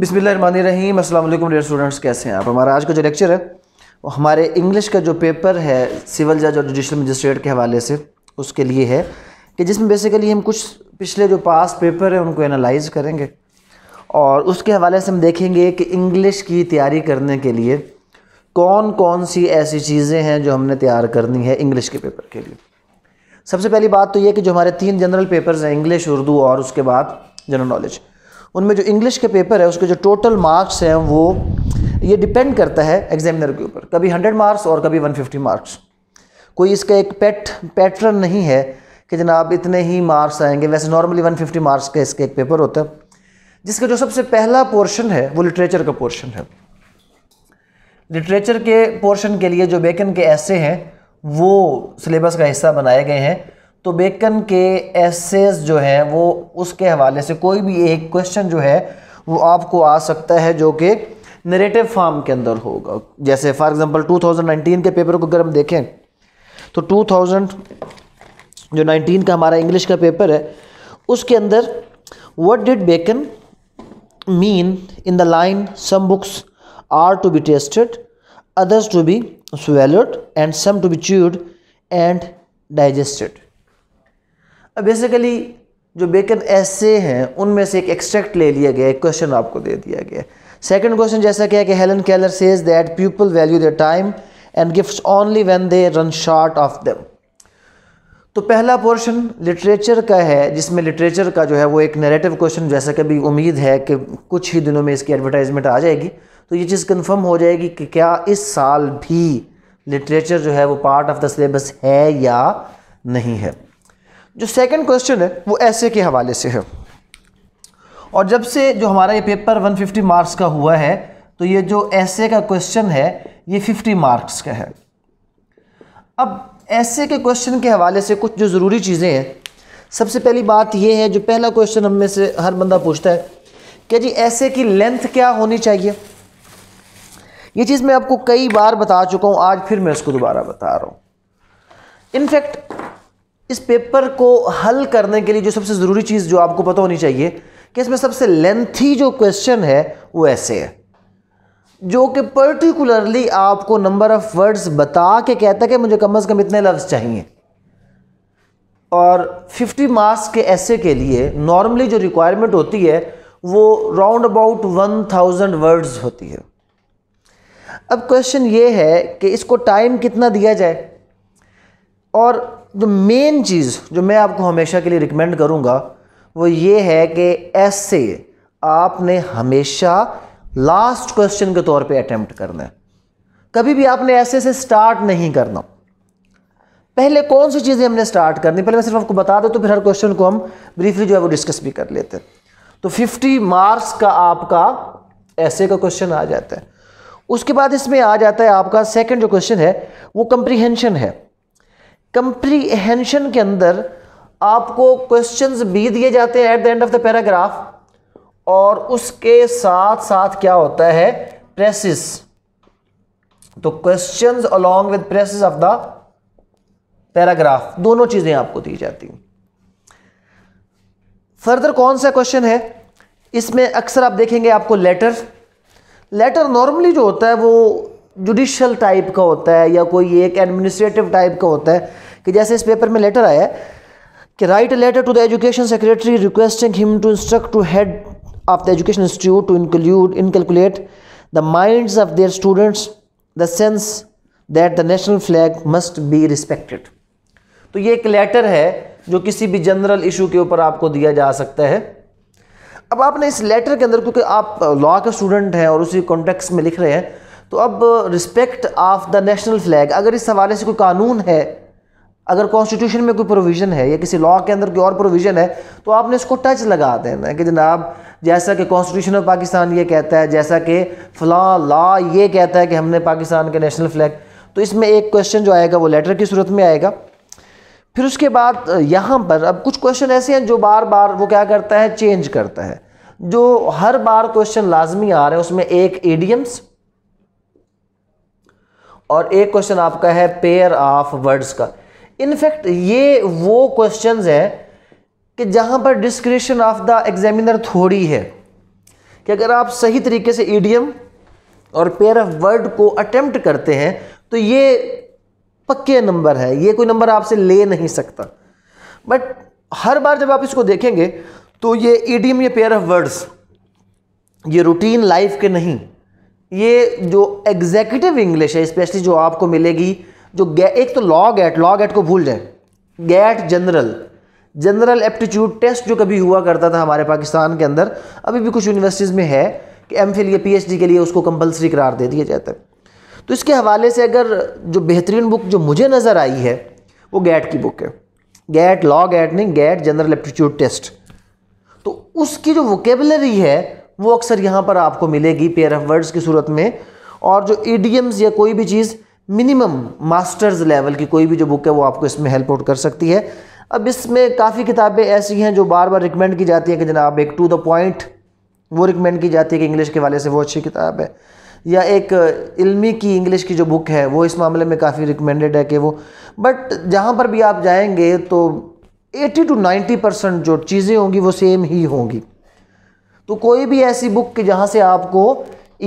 बिसमीम अल्लाम dear students कैसे हैं आप हमारा आज का जो लेक्चर है वो हमारे इंग्लिश का जो पेपर है सिविल जज और जुडिशल मजिस्ट्रेट के हवाले से उसके लिए है कि जिसमें बेसिकली हम कुछ पिछले जो पास पेपर हैं उनको एनालाइज करेंगे और उसके हवाले से हम देखेंगे कि इंग्लिश की तैयारी करने के लिए कौन कौन सी ऐसी चीज़ें हैं जो हमने तैयार करनी है इंग्लिश के पेपर के लिए सबसे पहली बात तो ये कि जो हमारे तीन जनरल पेपर्स हैं इंग्लिश उर्दू और उसके बाद जनरल नॉलेज उनमें जो इंग्लिश के पेपर है उसके जो टोटल मार्क्स हैं वो ये डिपेंड करता है एग्जामिनर के ऊपर कभी हंड्रेड मार्क्स और कभी वन फिफ्टी मार्क्स कोई इसका एक पैट पैटर्न नहीं है कि जनाब इतने ही मार्क्स आएंगे वैसे नॉर्मली वन फिफ्टी मार्क्स का इसका एक पेपर होता है जिसका जो सबसे पहला पोर्शन है वो लिटरेचर का पोर्शन है लिटरेचर के पोर्शन के लिए जो बेकन के ऐसे हैं वो सिलेबस का हिस्सा बनाए गए हैं तो बेकन के एसेज जो है वो उसके हवाले से कोई भी एक क्वेश्चन जो है वो आपको आ सकता है जो कि नरेटिव फार्म के अंदर होगा जैसे फॉर एग्जांपल 2019 के पेपर को अगर हम देखें तो 2000 जो 19 का हमारा इंग्लिश का पेपर है उसके अंदर what did Bacon mean in the line some books are to be tasted others to be swallowed and some to be chewed and digested अब बेसिकली जो बेकन ऐसे हैं उनमें से एक एक्सट्रैक्ट ले लिया गया एक क्वेश्चन आपको दे दिया गया सेकंड क्वेश्चन जैसा क्या कि Helen Keller says that people value their time and gift only when they run short of them तो पहला पोर्शन लिटरेचर का है जिसमें लिटरेचर का जो है वो एक नेरेटिव क्वेश्चन जैसा कि अभी उम्मीद है कि कुछ ही दिनों में इसकी एडवर्टाइजमेंट आ जाएगी तो ये चीज़ कन्फर्म हो जाएगी कि क्या इस साल भी लिटरेचर जो है वो पार्ट ऑफ द सिलेबस है या नहीं है जो सेकंड क्वेश्चन है वो ऐसे के हवाले से है और जब से जो हमारा ये पेपर 150 मार्क्स का हुआ है तो ये जो ऐसे का क्वेश्चन है ये 50 मार्क्स का है अब ऐसे के क्वेश्चन के हवाले से कुछ जो ज़रूरी चीज़ें हैं सबसे पहली बात ये है जो पहला क्वेश्चन हम में से हर बंदा पूछता है कि जी ऐसे की लेंथ क्या होनी चाहिए ये चीज़ मैं आपको कई बार बता चुका हूँ आज फिर मैं इसको दोबारा बता रहा हूँ इनफैक्ट इस पेपर को हल करने के लिए जो सबसे ज़रूरी चीज़ जो आपको पता होनी चाहिए कि इसमें सबसे लेंथी जो क्वेश्चन है वो ऐसे है जो कि पर्टिकुलरली आपको नंबर ऑफ वर्ड्स बता के कहता है कि मुझे कम से कम इतने लफ्ज़ चाहिए और 50 मार्क्स के ऐसे के लिए नॉर्मली जो रिक्वायरमेंट होती है वो राउंड अबाउट 1000 वर्ड्स होती है अब क्वेश्चन ये है कि इसको टाइम कितना दिया जाए और जो मेन चीज़ जो मैं आपको हमेशा के लिए रिकमेंड करूँगा वो ये है कि ऐसे आपने हमेशा लास्ट क्वेश्चन के तौर पे अटैम्प्ट करना है कभी भी आपने ऐसे से स्टार्ट नहीं करना पहले कौन सी चीज़ें हमने स्टार्ट करनी पहले मैं सिर्फ आपको बता दूँ तो फिर हर क्वेश्चन को हम ब्रीफली जो है वो डिस्कस भी कर लेते हैं तो 50 मार्क्स का आपका ऐसे का क्वेश्चन आ जाता है उसके बाद इसमें आ जाता है आपका सेकंड जो क्वेश्चन है वो कंप्रीहेंशन है कंप्रीहेंशन के अंदर आपको क्वेश्चंस भी दिए जाते हैं at the end of the paragraph और उसके साथ साथ क्या होता है प्रेसिस तो questions along with precis of the paragraph दोनों चीजें आपको दी जाती हैं फर्दर कौन सा क्वेश्चन है इसमें अक्सर आप देखेंगे आपको लेटर लेटर नॉर्मली जो होता है वो जुडिशल टाइप का होता है या कोई एक एडमिनिस्ट्रेटिव टाइप का होता है कि जैसे इस पेपर में लेटर आया है कि write a letter to the education secretary requesting him to instruct to head of the education institute to include inculcate the mind of their students the sense that the national flag must be respected तो ये एक letter है जो किसी भी general issue के ऊपर आपको दिया जा सकता है अब आपने इस लेटर के अंदर क्योंकि आप लॉ के स्टूडेंट हैं और उसी कॉन्टेक्स्ट में लिख रहे हैं तो अब respect of the national flag अगर इस हवाले से कोई कानून है अगर कॉन्स्टिट्यूशन में कोई प्रोविज़न है या किसी लॉ के अंदर कोई और प्रोविज़न है तो आपने इसको टच लगा देना कि जनाब जैसा कि कॉन्स्टिट्यूशन ऑफ पाकिस्तान ये कहता है जैसा कि फ़लाँ लॉ ये कहता है कि हमने पाकिस्तान के नेशनल फ्लैग तो इसमें एक क्वेश्चन जो आएगा वो लेटर की सूरत में आएगा फिर उसके बाद यहाँ पर अब कुछ क्वेश्चन ऐसे हैं जो बार बार वो क्या करता है चेंज करता है जो हर बार क्वेश्चन लाजमी आ रहे हैं उसमें एक एडियम्स और एक क्वेश्चन आपका है पेयर ऑफ वर्ड्स का इनफैक्ट ये वो क्वेश्चंस हैं कि जहाँ पर डिस्क्रिप्शन ऑफ द एग्जामिनर थोड़ी है कि अगर आप सही तरीके से ईडीएम और पेयर ऑफ वर्ड को अटेम्प्ट करते हैं तो ये पक्के नंबर है ये कोई नंबर आपसे ले नहीं सकता बट हर बार जब आप इसको देखेंगे तो ये ईडीएम या पेयर ऑफ वर्ड्स ये रूटीन लाइफ के नहीं ये जो एग्जेक्यूटिव इंग्लिश है स्पेशली जो आपको मिलेगी जो एक तो लॉ गेट लॉ गेट को भूल जाए GAT general general aptitude test जो कभी हुआ करता था हमारे पाकिस्तान के अंदर अभी भी कुछ यूनिवर्सिटीज़ में है कि एम फिल या पी के लिए उसको कंपलसरी करार दे दिया जाता है तो इसके हवाले से अगर जो बेहतरीन बुक जो मुझे नज़र आई है वो गैट की बुक है गैट लॉ गैट नहीं गैट जनरल एप्टीट्यूड टेस्ट तो उसकी जो वोकेबलरी है वो अक्सर यहाँ पर आपको मिलेगी पेयर ऑफ वर्ड्स की सूरत में और जो ईडियम्स या कोई भी चीज़ मिनिमम मास्टर्स लेवल की कोई भी जो बुक है वो आपको इसमें हेल्प आउट कर सकती है अब इसमें काफ़ी किताबें ऐसी हैं जो बार बार रिकमेंड की जाती है कि जनाब एक टू द पॉइंट वो रिकमेंड की जाती है कि इंग्लिश के वाले से वो अच्छी किताब है या एक इल्मी की इंग्लिश की जो बुक है वो इस मामले में काफ़ी रिकमेंडेड है कि वो बट जहाँ पर भी आप जाएंगे तो 80 टू 90 परसेंट जो चीज़ें होंगी वो सेम ही होंगी तो कोई भी ऐसी बुक कि जहाँ से आपको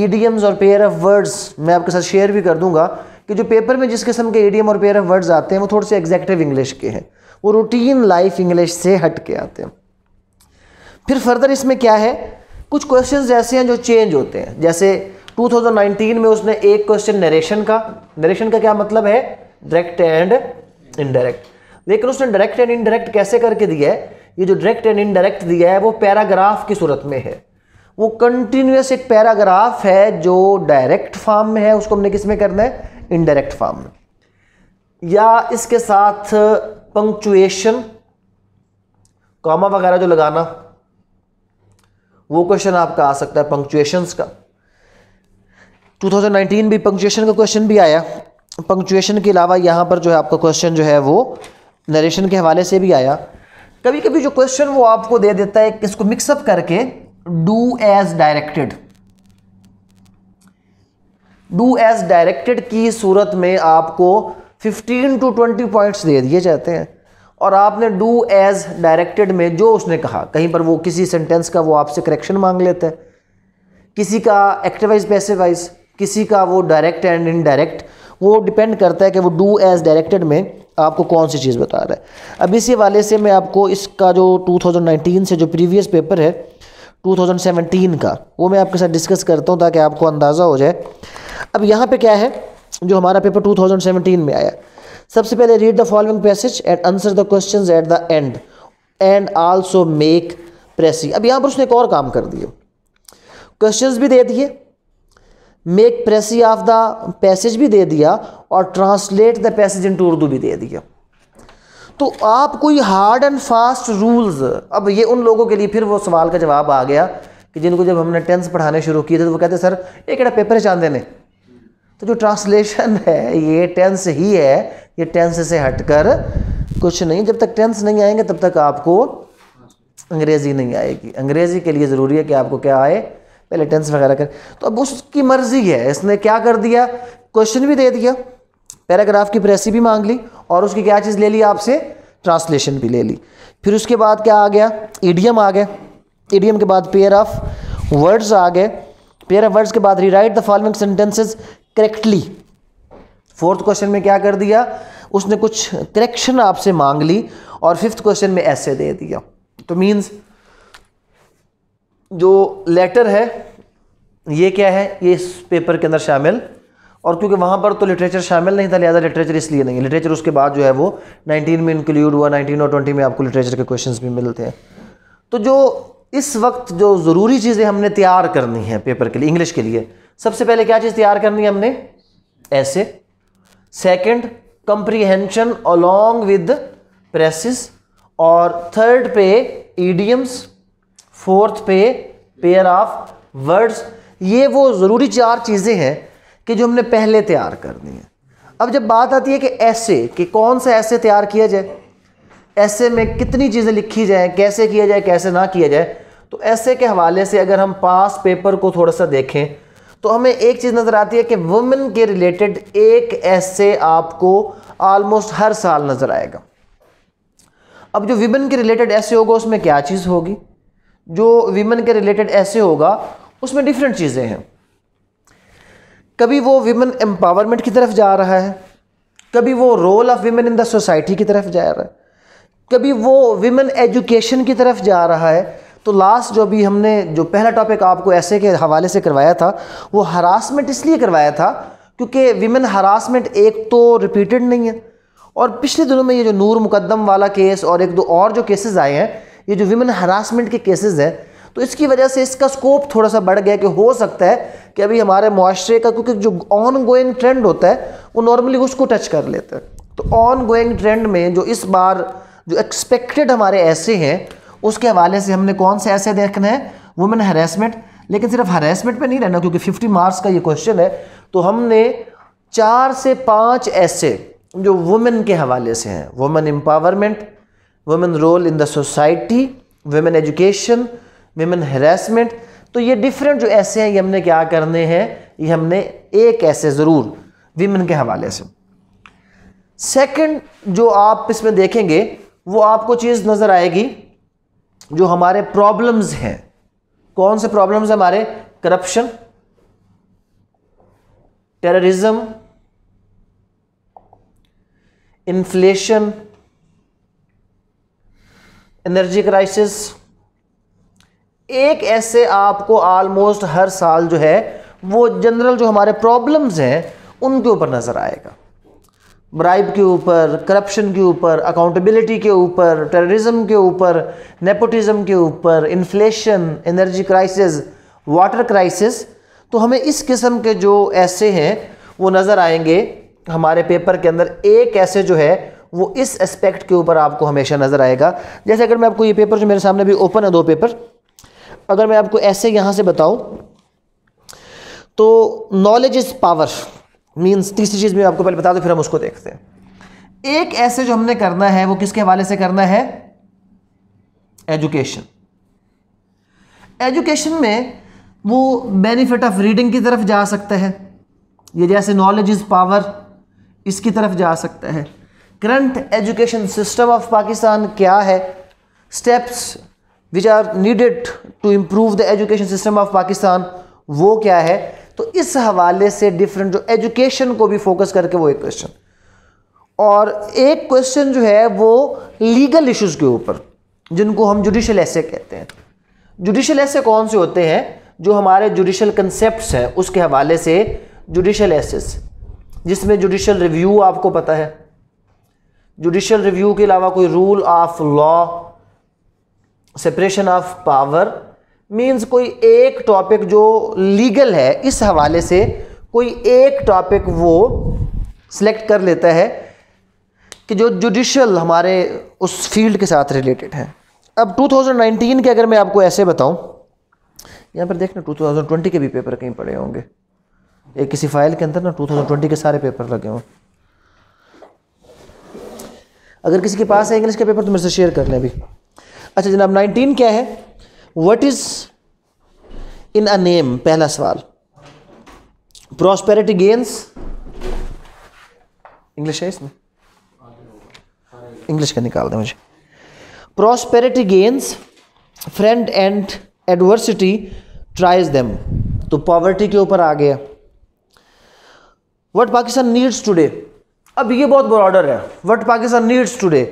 ईडीएम्स और पेयर ऑफ वर्ड्स मैं आपके साथ शेयर भी कर दूँगा कि जो पेपर में जिस किस्म के एडियम और पेयर ऑफ वर्ड्स आते हैं वो थोड़े से एग्जैक्टिव इंग्लिश के हैं वो रूटीन लाइफ इंग्लिश से हट के आते हैं फिर फर्दर इसमें क्या है कुछ क्वेश्चंस ऐसे हैं जो चेंज होते हैं जैसे 2019 में उसने एक क्वेश्चन नरेशन का नरेशन का क्या मतलब है डायरेक्ट एंड इनडायरेक्ट लेकिन उसने डायरेक्ट एंड इनडायरेक्ट कैसे करके दिया है ये जो डायरेक्ट एंड इनडायरेक्ट दिया है वो पैराग्राफ की सूरत में है वो कंटिन्यूस एक पैराग्राफ है जो डायरेक्ट फॉर्म में है उसको हमने किस में करना है इनडायरेक्ट फॉर्म में या इसके साथ पंक्चुएशन uh, कॉमा वगैरह जो लगाना वो क्वेश्चन आपका आ सकता है पंक्चुएशंस का 2019 भी पंक्चुएशन का क्वेश्चन भी आया पंक्चुएशन के अलावा यहाँ पर जो है आपका क्वेश्चन जो है वो नरेशन के हवाले से भी आया कभी कभी जो क्वेश्चन वो आपको दे देता है इसको मिक्सअप करके do as directed do as directed की सूरत में आपको 15 टू 20 पॉइंट्स दे दिए जाते हैं और आपने डू एज डायरेक्टेड में जो उसने कहा कहीं पर वो किसी सेंटेंस का वो आपसे करेक्शन मांग लेता है किसी का एक्टिवाइज पैसेवाइज किसी का वो डायरेक्ट एंड इनडायरेक्ट वो डिपेंड करता है कि वो डू एज डायरेक्टेड में आपको कौन सी चीज़ बता रहा है अब इसी वाले से मैं आपको इसका जो 2019 से जो प्रीवियस पेपर है 2017 का वो मैं आपके साथ डिस्कस करता हूँ ताकि आपको अंदाज़ा हो जाए अब यहाँ पे क्या है जो हमारा पेपर 2017 में आया सबसे पहले read the following passage and answer the questions at the end and also make precis अब यहाँ पर उसने एक और काम कर दिया क्वेश्चंस भी दे दिए make precis of the passage भी दे दिया और translate the passage into Urdu भी दे दिया तो आप कोई हार्ड एंड फास्ट रूल्स अब ये उन लोगों के लिए फिर वो सवाल का जवाब आ गया कि जिनको जब हमने टेंथ पढ़ाने शुरू किए थे तो वो कहते सर एक पेपर है चांदे ने तो जो ट्रांसलेशन है ये टेंस ही है ये टेंस से हटकर कुछ नहीं जब तक टेंस नहीं आएंगे तब तक आपको अंग्रेज़ी नहीं आएगी अंग्रेज़ी के लिए ज़रूरी है कि आपको क्या आए पहले टेंस वगैरह करें तो अब उसकी मर्ज़ी है इसने क्या कर दिया क्वेश्चन भी दे दिया पैराग्राफ की प्रेसी भी मांग ली और उसकी क्या चीज़ ले ली आपसे ट्रांसलेशन भी ले ली फिर उसके बाद क्या आ गया ईडियम आ गया ईडियम के बाद पेयर ऑफ वर्ड्स आ गए पेयर ऑफ वर्ड्स के बाद rewrite the following sentences correctly fourth question में क्या कर दिया उसने कुछ करेक्शन आपसे मांग ली और फिफ्थ क्वेश्चन में ऐसे दे दिया तो मीन्स जो लेटर है ये क्या है ये इस पेपर के अंदर शामिल और क्योंकि वहाँ पर तो लिटरेचर शामिल नहीं था लिहाजा लिटरेचर इसलिए नहीं लिटरेचर उसके बाद जो है वो 19 में इंक्लूड हुआ 19 और 20 में आपको लिटरेचर के क्वेश्चंस भी मिलते हैं तो जो इस वक्त जो ज़रूरी चीज़ें हमने तैयार करनी है पेपर के लिए इंग्लिश के लिए सबसे पहले क्या चीज़ तैयार करनी है हमने ऐसे second comprehension along with precis और थर्ड पे ईडियम्स फोर्थ पे पेयर ऑफ वर्ड्स ये वो ज़रूरी चार चीज़ें हैं कि जो हमने पहले तैयार करनी है अब जब बात आती है कि ऐसे कि कौन सा ऐसे तैयार किया जाए ऐसे में कितनी चीज़ें लिखी जाए कैसे किया जाए कैसे ना किया जाए तो ऐसे के हवाले से अगर हम पास पेपर को थोड़ा सा देखें तो हमें एक चीज़ नज़र आती है कि वुमेन के रिलेटेड एक ऐसे आपको ऑलमोस्ट हर साल नज़र आएगा अब जो विमेन के रिलेटेड ऐसे होगा उसमें क्या चीज़ होगी जो विमेन के रिलेटेड ऐसे होगा उसमें डिफरेंट चीज़ें हैं कभी वो विमेन एम्पावरमेंट की तरफ जा रहा है कभी वो role of women in the society की तरफ जा रहा है कभी वो विमेन एजुकेशन की तरफ जा रहा है तो लास्ट जो भी हमने जो पहला टॉपिक आपको ऐसे के हवाले से करवाया था वो हरासमेंट इसलिए करवाया था क्योंकि विमेन हरासमेंट एक तो रिपीटेड नहीं है और पिछले दिनों में ये जो नूर मुकदम वाला केस और एक दो और जो केसेस आए हैं ये जो विमेन हरासमेंट के केसेस हैं तो इसकी वजह से इसका स्कोप थोड़ा सा बढ़ गया कि हो सकता है कि अभी हमारे माशरे का क्योंकि जो ऑन गोइंग ट्रेंड होता है वो नॉर्मली उसको टच कर लेते हैं तो ऑन गोइंग ट्रेंड में जो इस बार जो एक्सपेक्टेड हमारे ऐसे हैं उसके हवाले से हमने कौन से ऐसे देखना है वुमेन हरेसमेंट लेकिन सिर्फ हरेसमेंट पे नहीं रहना क्योंकि 50 मार्क्स का ये क्वेश्चन है तो हमने चार से पांच ऐसे जो वुमेन के हवाले से हैं women empowerment women role in the society women education women harassment तो ये डिफरेंट जो ऐसे हैं ये हमने क्या करने हैं ये हमने एक ऐसे ज़रूर वीमेन के हवाले से सेकंड जो आप इसमें देखेंगे वो आपको चीज़ नज़र आएगी जो हमारे प्रॉब्लम्स हैं कौन से प्रॉब्लम्स हमारे corruption terrorism inflation energy crisis एक ऐसे आपको ऑलमोस्ट हर साल जो है वो जनरल जो हमारे प्रॉब्लम्स हैं उनके ऊपर नज़र आएगा ब्राइब के ऊपर करप्शन के ऊपर अकाउंटेबिलिटी के ऊपर टेररिज्म के ऊपर नेपोटिज्म के ऊपर inflation energy crisis water crisis तो हमें इस किस्म के जो ऐसे हैं वो नज़र आएंगे हमारे पेपर के अंदर एक ऐसे जो है वो इस एस्पेक्ट के ऊपर आपको हमेशा नज़र आएगा जैसे अगर मैं आपको ये पेपर जो मेरे सामने भी ओपन है दो पेपर अगर मैं आपको ऐसे यहाँ से बताऊँ तो नॉलेज इज़ पावर मीन्स तीसरी चीज़ मैं आपको पहले बता दूँ फिर हम उसको देखते हैं एक ऐसे जो हमने करना है वो किसके हवाले से करना है एजुकेशन एजुकेशन में वो बेनिफिट ऑफ रीडिंग की तरफ जा सकता है ये जैसे नॉलेज इज़ पावर इसकी तरफ जा सकता है current education system of Pakistan क्या है steps which are needed to improve the education system of Pakistan वो क्या है तो इस हवाले से डिफरेंट जो एजुकेशन को भी फोकस करके वो एक क्वेश्चन और एक क्वेश्चन जो है वो लीगल इश्यूज़ के ऊपर जिनको हम जुडिशल ऐसे कहते हैं जुडिशल ऐसे कौन से होते हैं जो हमारे जुडिशल कंसेप्ट हैं उसके हवाले से जुडिशल एसेस जिसमें जुडिशल रिव्यू आपको पता है जुडिशल रिव्यू के अलावा कोई rule of law separation of power means कोई एक टॉपिक जो लीगल है इस हवाले से कोई एक टॉपिक वो सिलेक्ट कर लेता है कि जो जुडिशल हमारे उस फील्ड के साथ रिलेटेड है अब 2019 के अगर मैं आपको ऐसे बताऊं यहाँ पर देखना 2020 के भी पेपर कहीं पड़े होंगे एक किसी फाइल के अंदर ना 2020 के सारे पेपर लगे हों अगर किसी के पास है इंग्लिश के पेपर तो मेरे से शेयर कर लें अभी अच्छा जनाब 19 क्या है what is in a name पहला सवाल प्रॉस्पेरिटी गेन्स इंग्लिश है इसमें इंग्लिश का निकाल दें मुझे prosperity gains friend and adversity tries them तो पॉवर्टी के ऊपर आ गया वट पाकिस्तान नीड्स टूडे अब ये बहुत ब्रॉडर है वट पाकिस्तान नीड्स टूडे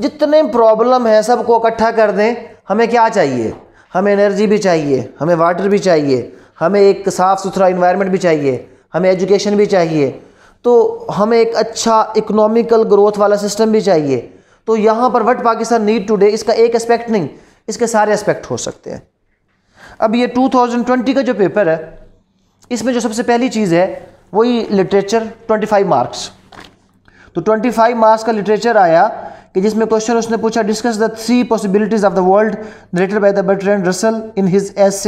जितने प्रॉब्लम है सबको इकट्ठा कर दें हमें क्या चाहिए हमें एनर्जी भी चाहिए हमें वाटर भी चाहिए हमें एक साफ़ सुथरा इन्वायरमेंट भी चाहिए हमें एजुकेशन भी चाहिए तो हमें एक अच्छा इकोनॉमिकल ग्रोथ वाला सिस्टम भी चाहिए तो यहाँ पर वट पाकिस्तान नीड टुडे इसका एक एस्पेक्ट नहीं इसके सारे एस्पेक्ट हो सकते हैं अब ये 2020 का जो पेपर है इसमें जो सबसे पहली चीज़ है वही लिटरेचर 25 मार्क्स तो 25 मार्क्स का लिटरेचर आया कि जिसमें क्वेश्चन उसने पूछा discuss the three possibilities of the world related by the Bertrand Russell in his essay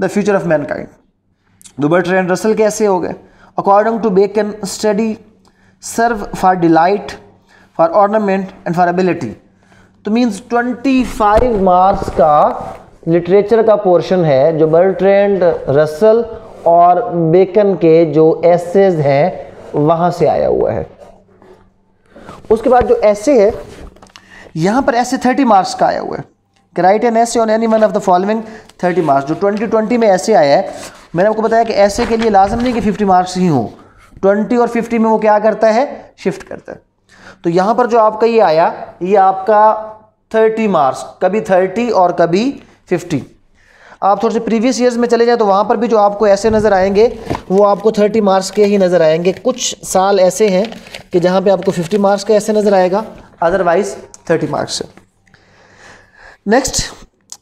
the future of mankind the Bertrand Russell के ऐसे हो गए according to Bacon study serve for delight for ornament and for ability तो means 25 marks का literature का portion है जो Bertrand Russell और बेकन के जो एसेज हैं वहाँ से आया हुआ है उसके बाद जो ऐसे है यहाँ पर ऐसे थर्टी मार्क्स का आया हुआ है write an essay on any one of the following thirty marks जो ट्वेंटी ट्वेंटी में ऐसे आया है मैंने आपको बताया कि ऐसे के लिए लाजम नहीं कि फिफ्टी मार्क्स ही हों ट्वेंटी और फिफ्टी में वो क्या करता है शिफ्ट करता है तो यहाँ पर जो आपका ये आया ये आपका थर्टी मार्क्स कभी थर्टी और कभी फिफ्टी आप थोड़े से प्रीवियस ईयर्स में चले जाएँ तो वहाँ पर भी जो आपको ऐसे नज़र आएंगे वो आपको थर्टी मार्क्स के ही नज़र आएंगे कुछ साल ऐसे हैं कि जहाँ पर आपको फिफ्टी मार्क्स का ऐसे नज़र आएगा otherwise thirty marks next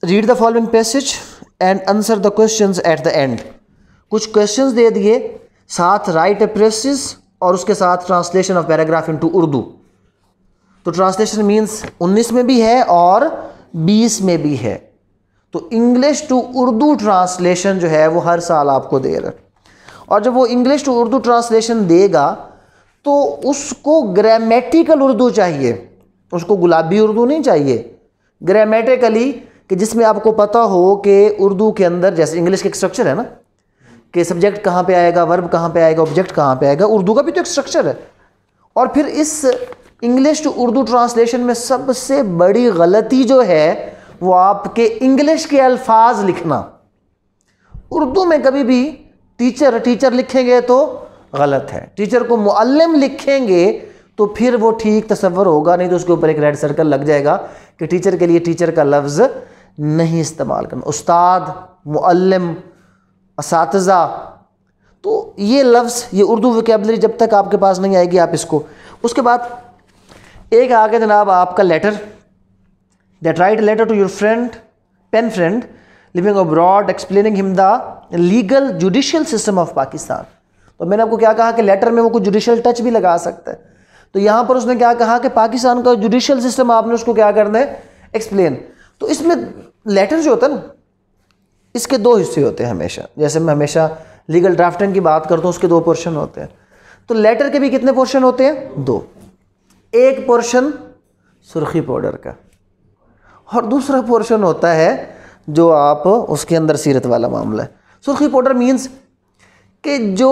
read the following passage and answer the questions at the end कुछ क्वेश्चंस दे दिए साथ राइट एप्रेसिस और उसके साथ translation of paragraph into Urdu तो ट्रांसलेशन मींस 19 में भी है और 20 में भी है तो इंग्लिश टू उर्दू ट्रांसलेशन जो है वो हर साल आपको दे रहा है और जब वो इंग्लिश टू उर्दू ट्रांसलेशन देगा तो उसको ग्रामेटिकल उर्दू चाहिए उसको गुलाबी उर्दू नहीं चाहिए ग्रामेटिकली कि जिसमें आपको पता हो कि उर्दू के अंदर जैसे इंग्लिश का एक स्ट्रक्चर है ना कि सब्जेक्ट कहाँ पे आएगा वर्ब कहाँ पे आएगा ऑब्जेक्ट कहाँ पे आएगा उर्दू का भी तो एक स्ट्रक्चर है और फिर इस इंग्लिश टू उर्दू ट्रांसलेशन में सबसे बड़ी गलती जो है वो आपके इंग्लिश के अल्फाज लिखना उर्दू में कभी भी टीचर टीचर लिखेंगे तो गलत है टीचर को मुअल्लिम लिखेंगे तो फिर वो ठीक तस्वर होगा नहीं तो उसके ऊपर एक रेड सर्कल लग जाएगा कि टीचर के लिए टीचर का लफ्ज़ नहीं इस्तेमाल करना उस्ताद मुअल्लिम असातजा तो ये लफ्ज़ ये उर्दू वकेबलरी जब तक आपके पास नहीं आएगी आप इसको उसके बाद एक आगे जनाब आपका letter that write a letter to your friend, pen friend, living abroad, explaining him the legal judicial system of Pakistan. तो मैंने आपको क्या कहा कि लेटर में वो कुछ जुडिशल टच भी लगा सकता है तो यहाँ पर उसने क्या कहा कि पाकिस्तान का जुडिशल सिस्टम आपने उसको क्या करना है एक्सप्लेन तो इसमें लेटर जो होता है ना इसके दो हिस्से होते हैं हमेशा जैसे मैं हमेशा लीगल ड्राफ्टिंग की बात करता हूँ उसके दो पोर्शन होते हैं तो लेटर के भी कितने पोर्शन होते हैं दो एक पोर्शन सुर्खी पाउडर का और दूसरा पोर्शन होता है जो आप उसके अंदर सीरत वाला मामला है सुर्खी पाउडर मीन्स कि जो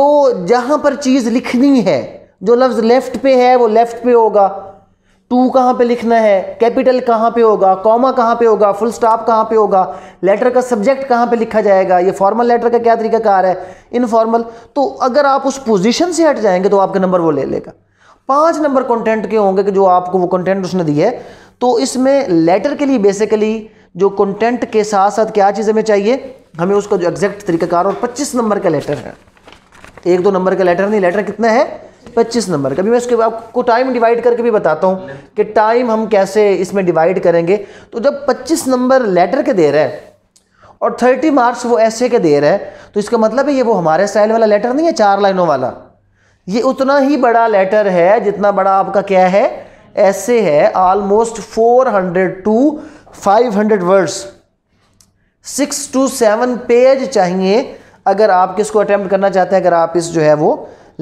जहाँ पर चीज़ लिखनी है जो लफ्ज़ लेफ़्ट पे है वो लेफ़्ट पे होगा टू कहाँ पे लिखना है कैपिटल कहाँ पे होगा कॉमा कहाँ पे होगा फुल स्टॉप कहाँ पे होगा लेटर का सब्जेक्ट कहाँ पे लिखा जाएगा ये फॉर्मल लेटर का क्या तरीका कार है इनफॉर्मल तो अगर आप उस पोजीशन से हट जाएंगे तो आपके नंबर वो ले लेगा पांच नंबर कंटेंट के होंगे कि जो आपको वो कंटेंट उसने दी है तो इसमें लेटर के लिए बेसिकली जो कंटेंट के साथ साथ क्या चीज़ हमें चाहिए हमें उसका जो एग्जैक्ट तरीकाकार और 25 नंबर का लेटर है एक दो नंबर का लेटर नहीं लेटर कितना है 25 नंबर का भी मैं उसके आपको टाइम डिवाइड करके भी बताता हूँ कि टाइम हम कैसे इसमें डिवाइड करेंगे तो जब 25 नंबर लेटर के दे रहा है और 30 मार्क्स वो ऐसे के दे रहा है तो इसका मतलब है ये वो हमारे स्टाइल वाला लेटर नहीं है चार लाइनों वाला ये उतना ही बड़ा लेटर है जितना बड़ा आपका क्या है ऐसे है almost 400 to 500 words six to seven page चाहिए अगर आप किसको अटैम्प्ट करना चाहते हैं अगर आप इस जो है वो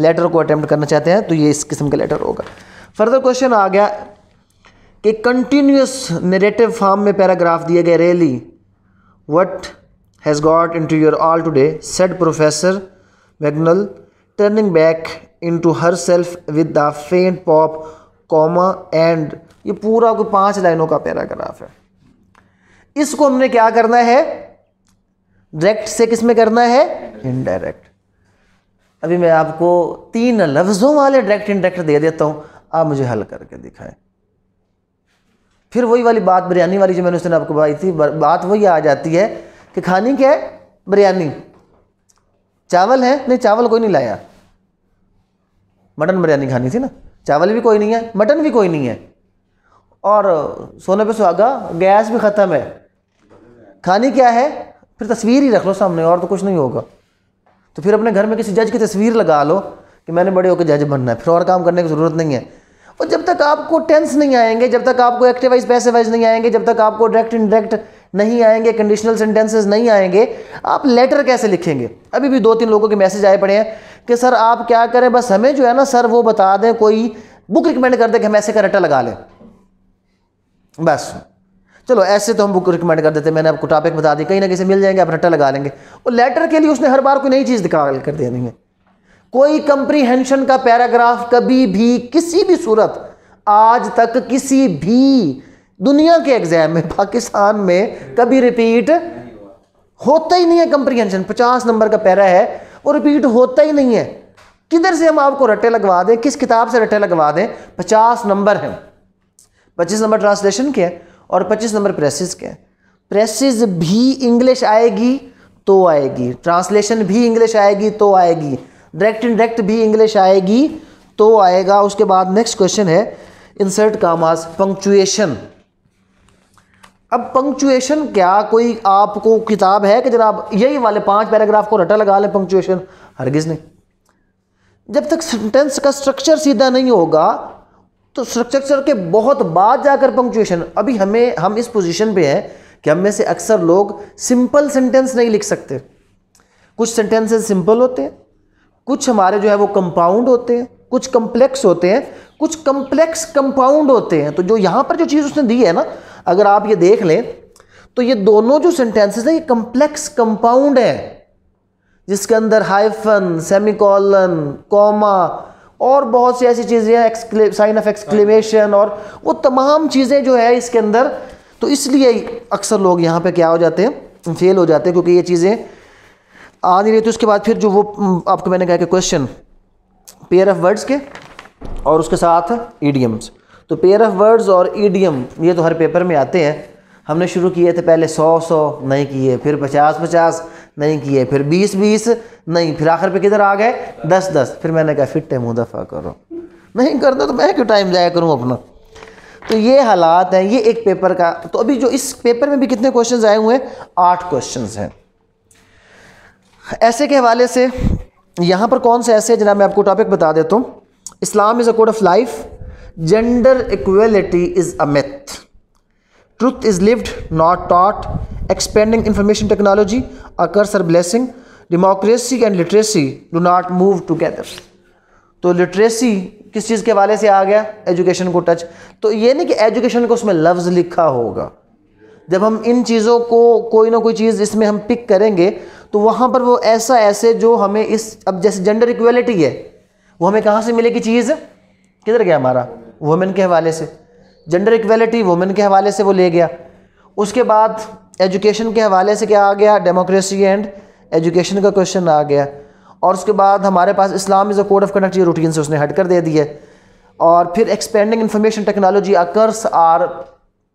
लेटर को अटैम्प्ट करना चाहते हैं तो ये इस किस्म का लेटर होगा फर्दर क्वेश्चन आ गया कि कंटिन्यूस नेरेटिव फॉर्म में पैराग्राफ दिए गए really what has got into your all today said professor McGonagall turning back into herself with the faint pop comma and ये पूरा कोई पांच लाइनों का पैराग्राफ है इसको हमने क्या करना है डायरेक्ट से किस में करना है इनडायरेक्ट अभी मैं आपको तीन लफ्ज़ों वाले डायरेक्ट इनडायरेक्ट दे देता हूं आप मुझे हल करके दिखाएं फिर वही वाली बात बिरयानी वाली जो मैंने उस दिन आपको बताई थी बात वही आ जाती है कि खानी क्या है बिरयानी चावल है नहीं चावल कोई नहीं लाया मटन बिरयानी खानी थी ना चावल भी कोई नहीं है मटन भी कोई नहीं है और सोने पे सुहागा गैस भी ख़त्म है खानी क्या है फिर तस्वीर ही रख लो सामने और तो कुछ नहीं होगा तो फिर अपने घर में किसी जज की तस्वीर लगा लो कि मैंने बड़े होकर जज बनना है फिर और काम करने की ज़रूरत नहीं है और जब तक आपको टेंस नहीं आएंगे जब तक आपको एक्टिव वाइज पैसे वाइज नहीं आएंगे जब तक आपको डायरेक्ट इनडायरेक्ट नहीं आएंगे कंडीशनल सेंटेंसेस नहीं आएंगे आप लेटर कैसे लिखेंगे अभी भी दो तीन लोगों के मैसेज आए पड़े हैं कि सर आप क्या करें बस हमें जो है ना सर वो बता दें कोई बुक रिकमेंड कर दे कि हम ऐसे का लगा लें बस चलो ऐसे तो हम बुक रिकमेंड कर देते मैंने आपको टॉपिक बता दी कहीं ना कहीं मिल जाएंगे आप रट्टा लगा लेंगे और लेटर के लिए उसने हर बार कोई नई चीज़ दिखा कर दे देंगे कोई कंप्रीहेंशन का पैराग्राफ कभी भी किसी भी सूरत आज तक किसी भी दुनिया के एग्जाम में पाकिस्तान में कभी रिपीट होता ही नहीं है कंप्रीहेंशन पचास नंबर का पैरा है वो रिपीट होता ही नहीं है किधर से हम आपको रट्टे लगवा दें किस किताब से रट्टे लगवा दें पचास नंबर हैं पच्चीस नंबर ट्रांसलेशन के हैं और पच्चीस नंबर प्रेसिस के हैं प्रेसिस भी इंग्लिश आएगी तो आएगी ट्रांसलेशन भी इंग्लिश आएगी तो आएगी डायरेक्ट इन डायरेक्ट भी इंग्लिश आएगी तो आएगा उसके बाद नेक्स्ट क्वेश्चन है इंसर्ट कामास पंक्चुएशन अब पंक्चुएशन क्या कोई आपको किताब है कि जरा यही वाले पांच पैराग्राफ को रटा लगा लें पंक्चुएशन हरगिज़ नहीं जब तक सेंटेंस का स्ट्रक्चर सीधा नहीं होगा तो स्ट्रक्चर के बहुत बाद जाकर पंक्चुएशन अभी हमें हम इस पोजीशन पे हैं कि हम में से अक्सर लोग सिंपल सेंटेंस नहीं लिख सकते कुछ सेंटेंसेस सिंपल होते हैं कुछ हमारे जो है वो कंपाउंड होते हैं कुछ कम्प्लेक्स होते हैं कुछ कंप्लेक्स कंपाउंड होते हैं तो जो यहाँ पर जो चीज़ उसने दी है ना अगर आप ये देख लें तो ये दोनों जो सेंटेंसेस हैं ये कम्प्लेक्स कंपाउंड है जिसके अंदर हाइफन सेमिकॉलन कॉमा और बहुत सी ऐसी चीज़ें हैं साइन ऑफ एक्सक्लेमेशन और वो तमाम चीज़ें जो है इसके अंदर तो इसलिए अक्सर लोग यहाँ पे क्या हो जाते हैं फेल हो जाते हैं क्योंकि ये चीज़ें आ नहीं रही थी तो उसके बाद फिर जो वो आपको मैंने कहा कि क्वेश्चन पेयर ऑफ वर्ड्स के और उसके साथ ईडियम्स तो पेयर ऑफ वर्ड्स और ईडियम ये तो हर पेपर में आते हैं हमने शुरू किए थे पहले सौ सौ नहीं किए फिर पचास पचास नहीं किए फिर बीस बीस नहीं फिर आखिर पे किधर आ गए दस दस फिर मैंने कहा फिट है मुदफ़ा करो नहीं करना तो मैं क्यों टाइम जाया करूँ अपना तो ये हालात हैं ये एक पेपर का तो अभी जो इस पेपर में भी कितने क्वेश्चन आए हुए हैं आठ क्वेश्चन हैं ऐसे के हवाले से यहाँ पर कौन से ऐसे है जना मैं आपको टॉपिक बता देता हूँ Islam is a code of life gender equality is a myth truth is lived not taught expanding information technology a curse or blessing democracy and literacy do not move together तो लिटरेसी किस चीज़ के हवाले से आ गया एजुकेशन को touch तो ये नहीं कि एजुकेशन को उसमें लफ्ज लिखा होगा जब हम इन चीज़ों को कोई ना कोई चीज़ इसमें हम पिक करेंगे तो वहाँ पर वो ऐसा ऐसे जो हमें इस अब जैसे जेंडर इक्वेलिटी है वो हमें कहाँ से मिलेगी चीज़ किधर गया हमारा वुमेन के हवाले से जेंडर इक्वलिटी वुमेन के हवाले से वो ले गया उसके बाद एजुकेशन के हवाले से क्या आ गया डेमोक्रेसी एंड एजुकेशन का क्वेश्चन आ गया और उसके बाद हमारे पास Islam is a code of conduct ये रूटीन से उसने हट कर दे दिए और फिर expanding information technology a curse or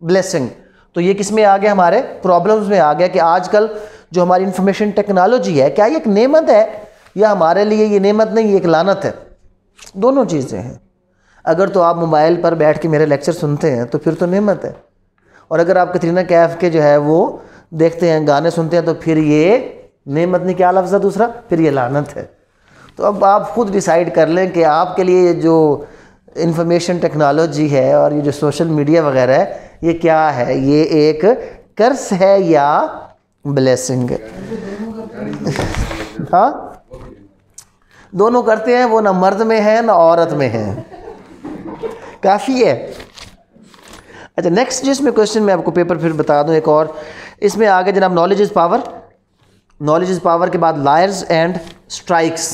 blessing तो ये किस में आ गया हमारे प्रॉब्लम्स में आ गया कि आजकल जो हमारी इन्फॉर्मेशन टेक्नोलॉजी है क्या ये एक नेमत है या हमारे लिए ये नेमत नहीं ये एक लानत है दोनों चीज़ें हैं अगर तो आप मोबाइल पर बैठ के मेरे लेक्चर सुनते हैं तो फिर तो नेमत है और अगर आप कतरीना कैफ के जो है वो देखते हैं गाने सुनते हैं तो फिर ये नेमत नहीं क्या लफ्ज़ है दूसरा फिर ये लानत है तो अब आप खुद डिसाइड कर लें कि आपके लिए ये जो इंफॉर्मेशन टेक्नोलॉजी है और ये जो सोशल मीडिया वगैरह है ये क्या है ये एक कर्स है या ब्लेसिंग हाँ दोनों करते हैं वो ना मर्द में है ना औरत में है काफ़ी है अच्छा नेक्स्ट जिसमें क्वेश्चन मैं आपको पेपर फिर बता दूँ एक और इसमें आगे जनाब knowledge is power knowledge is power के बाद लायर्स एंड स्ट्राइक्स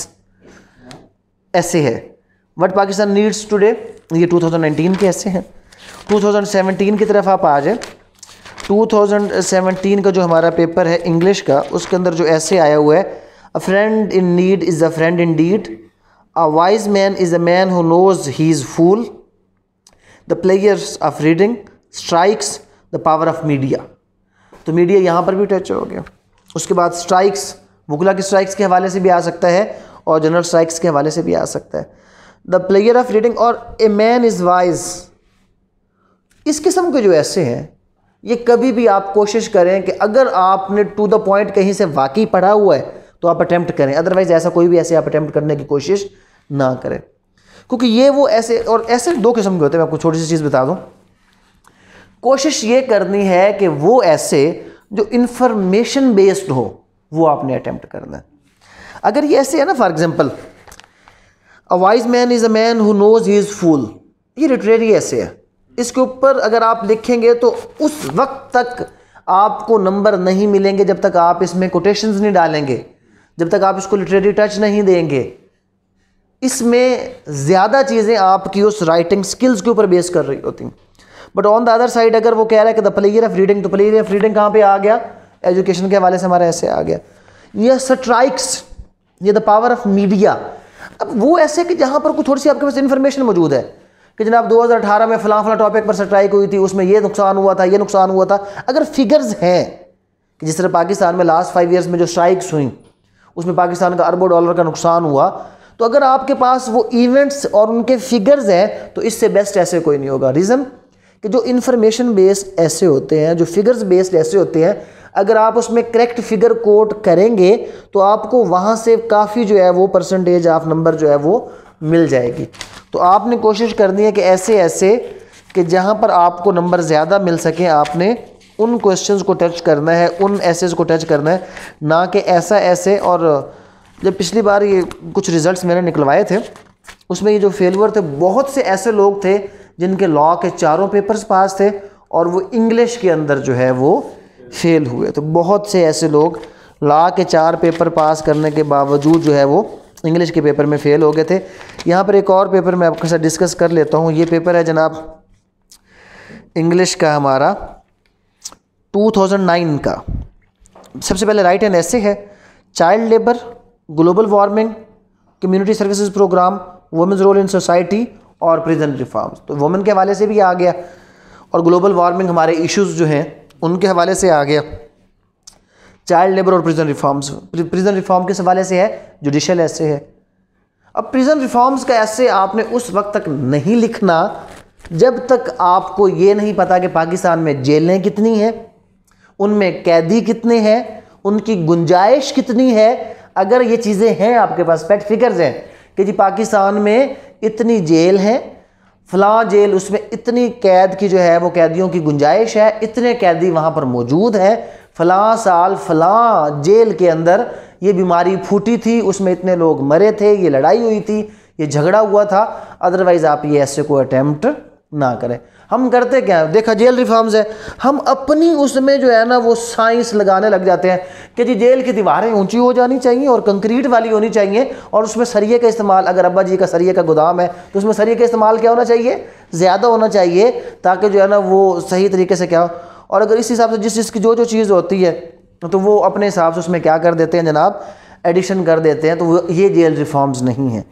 ऐसे है वट पाकिस्तान नीड्स टूडे ये 2019 के ऐसे हैं 2017 की तरफ आप आ जाए 2017 का जो हमारा पेपर है इंग्लिश का उसके अंदर जो ऐसे आया हुआ है a friend in need is a friend in deed a wise man is a man who knows he is fool the players of reading strikes the power of media तो मीडिया यहाँ पर भी टच हो गया उसके बाद strikes वकुला की strikes के हवाले से भी आ सकता है और जनरल स्ट्राइक्स के हवाले से भी आ सकता है द प्लेयर ऑफ रीडिंग और ए मैन इज़ वाइज इस किस्म के जो ऐसे हैं ये कभी भी आप कोशिश करें कि अगर आपने टू द पॉइंट कहीं से वाकई पढ़ा हुआ है तो आप अटैम्प्ट करें अदरवाइज़ ऐसा कोई भी ऐसे आप अटैम्प्ट करने की कोशिश ना करें क्योंकि ये वो ऐसे और ऐसे दो किस्म के होते हैं मैं आपको छोटी सी चीज़ बता दूँ कोशिश ये करनी है कि वो ऐसे जो इन्फॉर्मेशन बेस्ड हो वो आपने अटैम्प्ट करना है अगर ये ऐसे है ना for example a wise man is a man who knows he is fool ये लिटरेरी ऐसे है इसके ऊपर अगर आप लिखेंगे तो उस वक्त तक आपको नंबर नहीं मिलेंगे जब तक आप इसमें कोटेशंस नहीं डालेंगे जब तक आप इसको लिटरेरी टच नहीं देंगे इसमें ज़्यादा चीज़ें आपकी उस राइटिंग स्किल्स के ऊपर बेस कर रही होती हैं but on the other side अगर वो कह रहा है कि द प्लेयर ऑफ रीडिंग तो प्लेयर ऑफ रीडिंग कहाँ पे आ गया एजुकेशन के हवाले से हमारा ऐसे आ गया यह स्ट्राइक्स ये द पावर ऑफ मीडिया अब वो ऐसे कि जहाँ पर कुछ थोड़ी सी आपके पास इन्फॉर्मेशन मौजूद है कि जनाब 2018 में फ़लाँ फला टॉपिक पर स्ट्राइक हुई थी उसमें ये नुकसान हुआ था ये नुकसान हुआ था अगर फिगर्स हैं कि जिस तरह पाकिस्तान में लास्ट फाइव ईयर्स में जो स्ट्राइक्स हुई उसमें पाकिस्तान का अरबों डॉलर का नुकसान हुआ तो अगर आपके पास वो इवेंट्स और उनके फिगर्स हैं तो इससे बेस्ट ऐसे कोई नहीं होगा रीज़न कि जो इन्फॉर्मेशन बेस्ड ऐसे होते हैं जो फिगर्स बेस्ड ऐसे होते हैं अगर आप उसमें करेक्ट फिगर कोट करेंगे तो आपको वहाँ से काफ़ी जो है वो परसेंटेज ऑफ नंबर जो है वो मिल जाएगी तो आपने कोशिश करनी है कि ऐसे ऐसे कि जहाँ पर आपको नंबर ज़्यादा मिल सके आपने उन क्वेश्चंस को टच करना है उन ऐसेज को टच करना है ना कि ऐसा ऐसे और जब पिछली बार ये कुछ रिजल्ट्स मैंने निकलवाए थे उसमें ये जो फेलवर थे बहुत से ऐसे लोग थे जिनके लॉ के चारों पेपर्स पास थे और वो इंग्लिश के अंदर जो है वो फेल हुए तो बहुत से ऐसे लोग लॉ के चार पेपर पास करने के बावजूद जो है वो इंग्लिश के पेपर में फ़ेल हो गए थे यहाँ पर एक और पेपर मैं आपके साथ डिस्कस कर लेता हूँ ये पेपर है जनाब इंग्लिश का हमारा 2009 का सबसे पहले राइट एंड ऐसे है child labour global warming community services programme women's role in society और प्रिजन रिफॉर्म्स तो वुमेन के हवाले से भी आ गया और ग्लोबल वार्मिंग हमारे इश्यूज जो हैं उनके हवाले से आ गया चाइल्ड लेबर और प्रिजन रिफॉर्म्स प्रिजन रिफॉर्म किस हवाले से है जुडिशल ऐसे है अब प्रिजन रिफॉर्म्स का ऐसे आपने उस वक्त तक नहीं लिखना जब तक आपको ये नहीं पता कि पाकिस्तान में जेलें कितनी हैं उनमें कैदी कितने हैं उनकी गुंजाइश कितनी है अगर ये चीज़ें हैं आपके पास फैक्ट फिगर्स हैं कि जी पाकिस्तान में इतनी जेल हैं फ़लाँ जेल उसमें इतनी कैद की जो है वो कैदियों की गुंजाइश है इतने कैदी वहाँ पर मौजूद हैं फ़लाँ साल फ़लाँ जेल के अंदर ये बीमारी फूटी थी उसमें इतने लोग मरे थे ये लड़ाई हुई थी ये झगड़ा हुआ था अदरवाइज़ आप ये ऐसे कोई अटैम्प्ट ना करें हम करते क्या है देखा जेल रिफॉर्म्स है हम अपनी उसमें जो है ना वो साइंस लगाने लग जाते हैं कि जी जेल की दीवारें ऊंची हो जानी चाहिए और कंक्रीट वाली होनी चाहिए और उसमें सरिये का इस्तेमाल अगर अब्बा जी का सरिये का गोदाम है तो उसमें सरिये का इस्तेमाल क्या होना चाहिए ज़्यादा होना चाहिए ताकि जो है ना वो सही तरीके से क्या हो और अगर इस हिसाब से जिस जिसकी जो जो चीज़ होती है तो वो अपने हिसाब से उसमें क्या कर देते हैं जनाब एडिशन कर देते हैं तो वो ये जेल रिफॉर्म्स नहीं हैं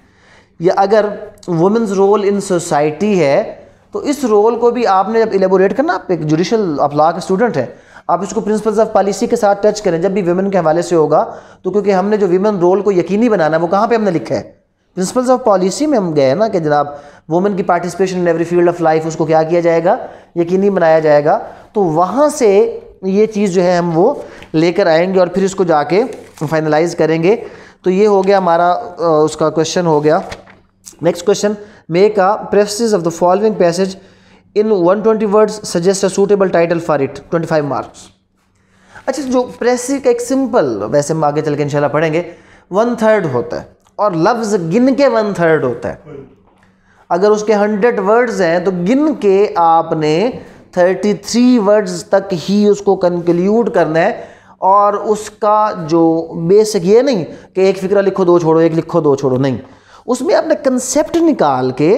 या अगर वुमेंस रोल इन सोसाइटी है तो इस रोल को भी आपने जब एलेबोरेट करना आप एक जुडिशल आप लॉ के स्टूडेंट हैं आप इसको प्रिंसिपल्स ऑफ पॉलिसी के साथ टच करें जब भी वीमेन के हवाले से होगा तो क्योंकि हमने जो वीमेन रोल को यकीनी बनाना है वो कहाँ पे हमने लिखा है प्रिंसिपल्स ऑफ पॉलिसी में हम गए ना कि जनाब वुमेन की participation in every field of life उसको क्या किया जाएगा यकीनी बनाया जाएगा तो वहाँ से ये चीज़ जो है हम वो लेकर आएंगे और फिर इसको जाके फाइनलाइज करेंगे तो ये हो गया हमारा उसका क्वेश्चन हो गया next question Make a preface of the following passage in 120 words. Suggest a suitable title for it. 25 marks. अच्छा जो प्रेसिस का एक सिंपल वैसे हम आगे चल के इंशाल्लाह पढ़ेंगे वन थर्ड होता है और लफ्ज़ गिन के वन थर्ड होता है अगर उसके हंड्रेड वर्ड्स हैं तो गिन के आपने थर्टी थ्री वर्ड्स तक ही उसको कंक्लूड करना है और उसका जो बेसिक ये नहीं कि एक फिक्रा लिखो दो छोड़ो एक लिखो दो छोड़ो नहीं उसमें आपने कंसेप्ट निकाल के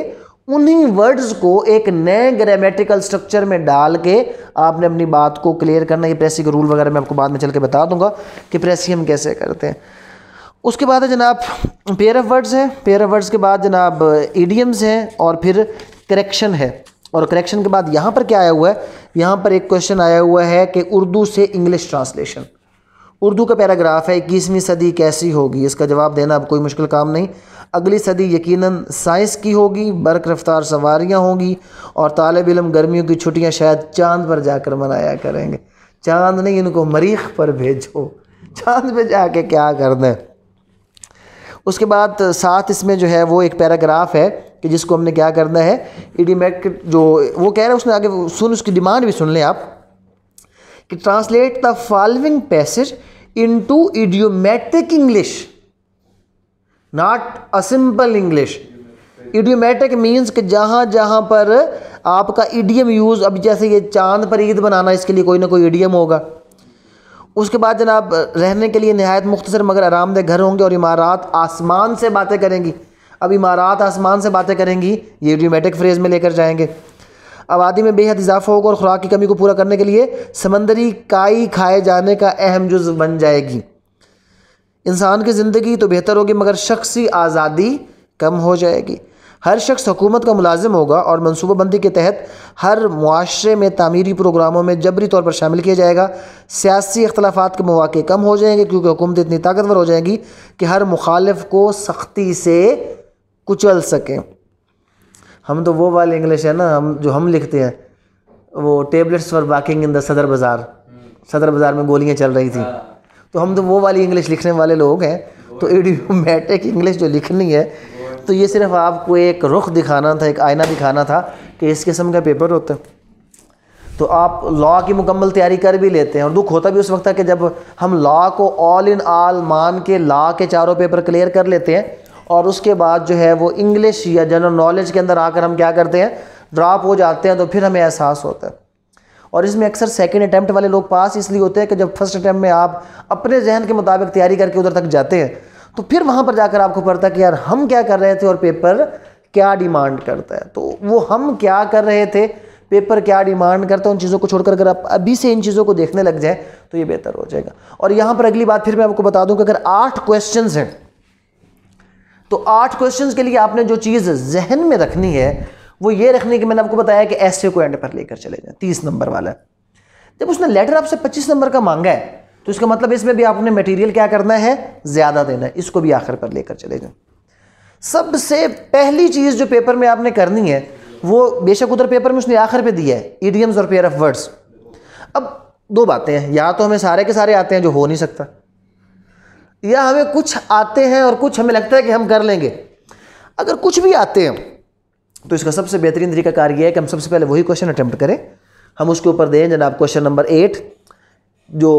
उन्हीं वर्ड्स को एक नए ग्रामेटिकल स्ट्रक्चर में डाल के आपने अपनी बात को क्लियर करना ये प्रेसी का रूल वगैरह मैं आपको बाद में चल के बता दूंगा कि प्रेसी हम कैसे करते हैं उसके बाद है जनाब पेयर ऑफ वर्ड्स हैं पेयर ऑफ वर्ड्स के बाद जनाब ईडियम्स हैं और फिर करेक्शन है और करेक्शन के बाद यहाँ पर क्या आया हुआ है यहाँ पर एक क्वेश्चन आया हुआ है कि उर्दू से इंग्लिश ट्रांसलेशन उर्दू का पैराग्राफ है इक्कीसवीं सदी कैसी होगी इसका जवाब देना अब कोई मुश्किल काम नहीं अगली सदी यकीनन साइंस की होगी बर्क रफ्तार सवारियाँ होंगी और तालब इलम गर्मियों की छुट्टियाँ शायद चाँद पर जाकर मनाया करेंगे चाँद नहीं इनको मरीख पर भेजो पर जा जाके क्या कर दें उसके बाद साथ इसमें जो है वो एक पैराग्राफ है कि जिसको हमने क्या करना है ईडीमेक जो वो कह रहे हैं उसने आगे सुन उसकी डिमांड भी सुन लें आप कि translate the following passage into idiomatic English not a simple English idiomatic means कि जहाँ जहाँ पर आपका इडियम यूज़ अब जैसे ये चांद पर ईद बनाना इसके लिए कोई ना कोई इडियम होगा उसके बाद जनाब रहने के लिए नहायत मुख्तर मगर आरामदेह घर होंगे और इमारात आसमान से बातें करेंगी अब इमारात आसमान से बातें करेंगी ये इडियोमेटिक फ्रेज़ में लेकर जाएंगे आबादी में बेहद इजाफा होगा और ख़ुराक की कमी को पूरा करने के लिए समंदरी काई खाए जाने का अहम जुज़ बन जाएगी इंसान की ज़िंदगी तो बेहतर होगी मगर शख्सी आज़ादी कम हो जाएगी हर शख्स हुकूमत का मुलाजिम होगा और मनसूबाबंदी के तहत हर मुआरे में तमीरी प्रोग्रामों में जबरी तौर पर शामिल किया जाएगा सियासी अख्तलाफा के मौाक़े कम हो जाएंगे क्योंकि हुकूमत इतनी ताकतवर हो जाएगी कि हर मुखालफ को सख्ती से कुचल सकें हम तो वो वाले इंग्लिश है ना हम जो हम लिखते हैं वो tablets for walking in the Sadar Bazaar सदर बाज़ार में गोलियाँ चल रही थी हाँ। तो हम तो वो वाली इंग्लिश लिखने वाले लोग हैं तो एडियोमेटिक इंग्लिश जो लिखनी है तो ये सिर्फ आपको एक रुख दिखाना था एक आईना दिखाना था कि इस किस्म का पेपर होता है तो आप लॉ की मुकम्मल तैयारी कर भी लेते हैं और दुख होता भी उस वक्त है कि जब हम लॉ को ऑल इन आल मान के लॉ के चारों पेपर क्लियर कर लेते हैं और उसके बाद जो है वो इंग्लिश या जनरल नॉलेज के अंदर आकर हम क्या करते हैं ड्रॉप हो जाते हैं तो फिर हमें एहसास होता है और इसमें अक्सर सेकेंड अटैम्प्ट वाले लोग पास इसलिए होते हैं कि जब फर्स्ट अटैम्प्ट में आप अपने जहन के मुताबिक तैयारी करके उधर तक जाते हैं तो फिर वहाँ पर जाकर आपको पड़ता है कि यार हम क्या कर रहे थे और पेपर क्या डिमांड करता है तो वो हम क्या कर रहे थे पेपर क्या डिमांड करता है उन चीज़ों को छोड़कर अगर आप अभी से इन चीज़ों को देखने लग जाए तो ये बेहतर हो जाएगा और यहाँ पर अगली बात फिर मैं आपको बता दूँ कि अगर आठ क्वेश्चन हैं तो आठ क्वेश्चन के लिए आपने जो चीज़ जहन में रखनी है वो ये रखने की मैंने आपको बताया कि ऐसे को एंड पर लेकर चले जाए तीस नंबर वाला जब उसने लेटर आपसे पच्चीस नंबर का मांगा है तो इसका मतलब इसमें भी आपने मटेरियल क्या करना है ज़्यादा देना है इसको भी आखिर पर लेकर चले जाए सबसे पहली चीज़ जो पेपर में आपने करनी है वो बेशक उधर पेपर में उसने आखिर पे दिया है ईडियम्स और पेयर ऑफ वर्ड्स अब दो बातें हैं या तो हमें सारे के सारे आते हैं जो हो नहीं सकता या हमें कुछ आते हैं और कुछ हमें लगता है कि हम कर लेंगे अगर कुछ भी आते हैं तो इसका सबसे बेहतरीन तरीका कार यह है कि हम सबसे पहले वही क्वेश्चन अटैम्प्ट करें हम उसके ऊपर दें जनाब क्वेश्चन नंबर एट जो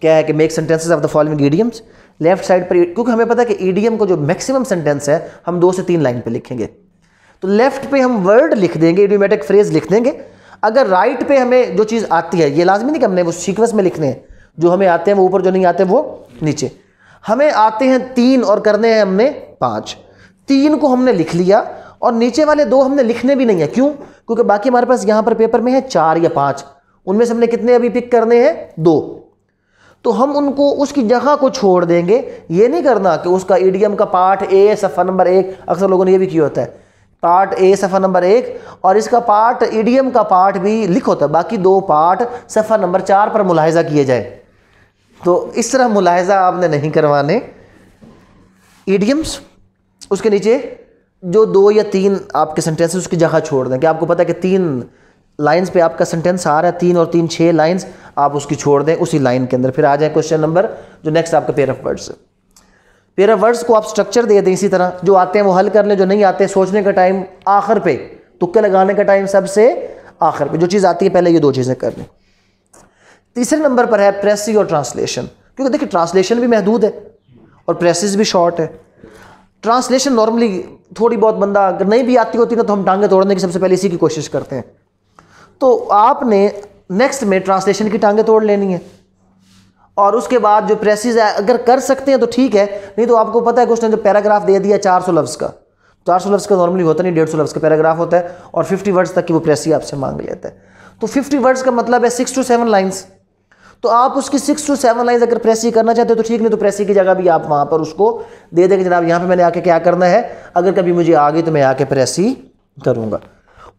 क्या है कि make sentences of the following idioms left side पर क्योंकि हमें पता है कि ईडीएम को जो मैक्सिमम सेंटेंस है हम दो से तीन लाइन पे लिखेंगे तो लेफ्ट पे हम वर्ड लिख देंगे इडियोमेटिक फ्रेज लिख देंगे अगर राइट पे हमें जो चीज़ आती है ये लाजमी नहीं कि हमने वो सीक्वेंस में लिखने हैं जो हमें आते हैं वो ऊपर जो नहीं आते वो नीचे हमें आते हैं तीन और करने हैं हमने पाँच तीन को हमने लिख लिया और नीचे वाले दो हमने लिखने भी नहीं है क्यों क्योंकि बाकी हमारे पास यहां पर पेपर में है चार या पांच उनमें से हमने कितने अभी पिक करने हैं दो तो हम उनको उसकी जगह को छोड़ देंगे ये नहीं करना कि उसका ईडीएम का पार्ट ए सफ़ा नंबर एक अक्सर लोगों ने ये भी किया होता है पार्ट ए सफ़ा नंबर एक और इसका पार्ट ईडीएम का पार्ट भी लिख होता तो है बाकी दो पार्ट सफ़ा नंबर चार पर मुलाहजा किए जाए तो इस तरह मुलाहजा आपने नहीं करवाने ईडीएम्स उसके नीचे जो दो या तीन आपके सेंटेंस उसकी जगह छोड़ दें कि आपको पता है कि तीन लाइंस पे आपका सेंटेंस आ रहा है तीन और तीन छः लाइंस आप उसकी छोड़ दें उसी लाइन के अंदर फिर आ जाए क्वेश्चन नंबर जो नेक्स्ट आपका pair of words pair of words को आप स्ट्रक्चर दे दें इसी तरह जो आते हैं वो हल कर लें जो नहीं आते सोचने का टाइम आखिर पे तुक्के लगाने का टाइम सबसे आखिर पे जो चीज़ आती है पहले ये दो चीज़ें कर लें तीसरे नंबर पर है प्रेसिंग और ट्रांसलेशन क्योंकि देखिए ट्रांसलेशन भी महदूद है और प्रेसिस भी शॉर्ट है ट्रांसलेशन नॉर्मली थोड़ी बहुत बंदा अगर नहीं भी आती होती ना तो हम टांगे तोड़ने की सबसे पहले इसी की कोशिश करते हैं तो आपने नेक्स्ट में ट्रांसलेशन की टांगे तोड़ लेनी है और उसके बाद जो प्रेसिस अगर कर सकते हैं तो ठीक है नहीं तो आपको पता है कि उसने जो पैराग्राफ दे दिया चार सौ लफ्ज़ का चार सौ लफ्ज़ का नॉर्मली होता नहीं डेढ़ सौ लफ्ज़ का पैराग्राफ होता है और फिफ्टी वर्ड्स तक की वो प्रेसी आपसे मांग लेता है तो फिफ्टी वर्ड्स का मतलब है सिक्स टू सेवन लाइन्स तो आप उसकी सिक्स टू सेवन लाइन अगर प्रेस ही करना चाहते हो तो ठीक नहीं तो प्रेसी की जगह भी आप वहां पर उसको दे देंगे जनाब यहां पर मैंने आके क्या करना है अगर कभी मुझे आ गई तो मैं आके प्रेस ही करूंगा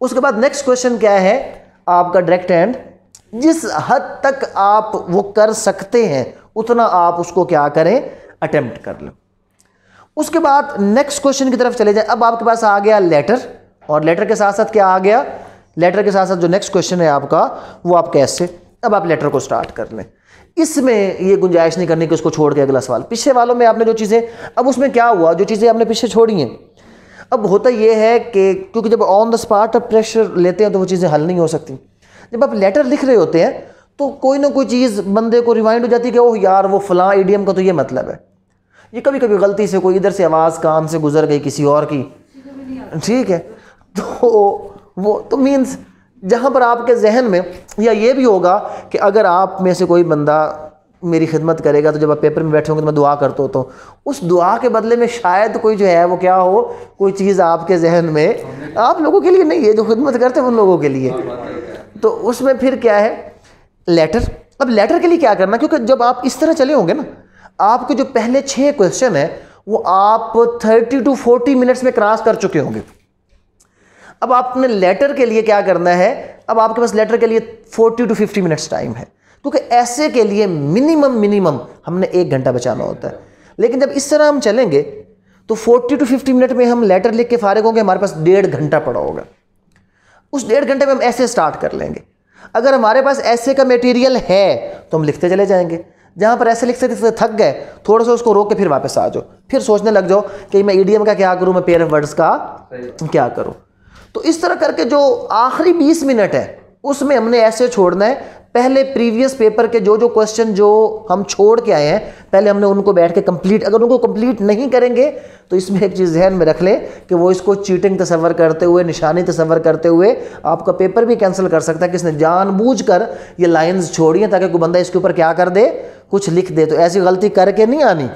उसके बाद नेक्स्ट क्वेश्चन क्या है आपका डायरेक्ट हैंड जिस हद तक आप वो कर सकते हैं उतना आप उसको क्या करें अटेम्प्ट कर लो उसके बाद नेक्स्ट क्वेश्चन की तरफ चले जाए अब आपके पास आ गया लेटर और लेटर के साथ साथ क्या आ गया लेटर के साथ साथ जो नेक्स्ट क्वेश्चन है आपका वो आप कैसे अब आप लेटर को स्टार्ट कर लें इसमें ये गुंजाइश नहीं करनी कि उसको छोड़ के अगला सवाल पिछले वालों में आपने जो चीज़ें अब उसमें क्या हुआ जो चीज़ें आपने पीछे छोड़ी हैं अब होता यह है कि क्योंकि जब ऑन द स्पॉट आप प्रेशर लेते हैं तो वो चीज़ें हल नहीं हो सकती जब आप लेटर लिख रहे होते हैं तो कोई ना कोई चीज़ बंदे को रिमाइंड हो जाती है कि ओह यार वो फलां ई का तो ये मतलब है ये कभी कभी गलती से कोई इधर से आवाज़ कान से गुजर गई किसी और की ठीक है तो वो तो मीन्स जहाँ पर आपके जहन में या ये भी होगा कि अगर आप में से कोई बंदा मेरी खिदमत करेगा तो जब आप पेपर में बैठे होंगे तो मैं दुआ करता होता हूँ उस दुआ के बदले में शायद कोई जो है वो क्या हो कोई चीज़ आपके जहन में आप लोगों के लिए नहीं है जो खिदमत करते हैं उन लोगों के लिए तो उसमें फिर क्या है लेटर अब लेटर के लिए क्या करना क्योंकि जब आप इस तरह चले होंगे ना आपके जो पहले छः क्वेश्चन हैं वो आप थर्टी टू फोर्टी मिनट्स में क्रॉस कर चुके होंगे अब आपने लेटर के लिए क्या करना है अब आपके पास लेटर के लिए forty to fifty minutes time है क्योंकि ऐसे के लिए मिनिमम मिनिमम हमने एक घंटा बचाना होता है लेकिन जब इस तरह हम चलेंगे तो 40 टू 50 मिनट में हम लेटर लिख के फारिग होंगे हमारे पास डेढ़ घंटा पड़ा होगा उस डेढ़ घंटे में हम ऐसे स्टार्ट कर लेंगे अगर हमारे पास ऐसे का मटेरियल है तो हम लिखते चले जाएंगे जहाँ पर ऐसे लिखते लिखते थक गए थोड़ा सा उसको रोक के फिर वापस आ जाओ फिर सोचने लग जाओ कि मैं ईडीएम का क्या करूँ मैं पेयर वर्ड्स का क्या करूँ तो इस तरह करके जो आखिरी बीस मिनट है उसमें हमने ऐसे छोड़ना है पहले प्रीवियस पेपर के जो जो क्वेश्चन जो हम छोड़ के आए हैं पहले हमने उनको बैठ के कंप्लीट अगर उनको कंप्लीट नहीं करेंगे तो इसमें एक चीज़ जहन में रख लें कि वो इसको चीटिंग तस्वर करते हुए निशानी तस्वर करते हुए आपका पेपर भी कैंसिल कर सकता है किसने जानबूझ कर ये लाइन्स छोड़ी हैं ताकि कोई बंदा इसके ऊपर क्या कर दे कुछ लिख दे तो ऐसी गलती करके नहीं आनी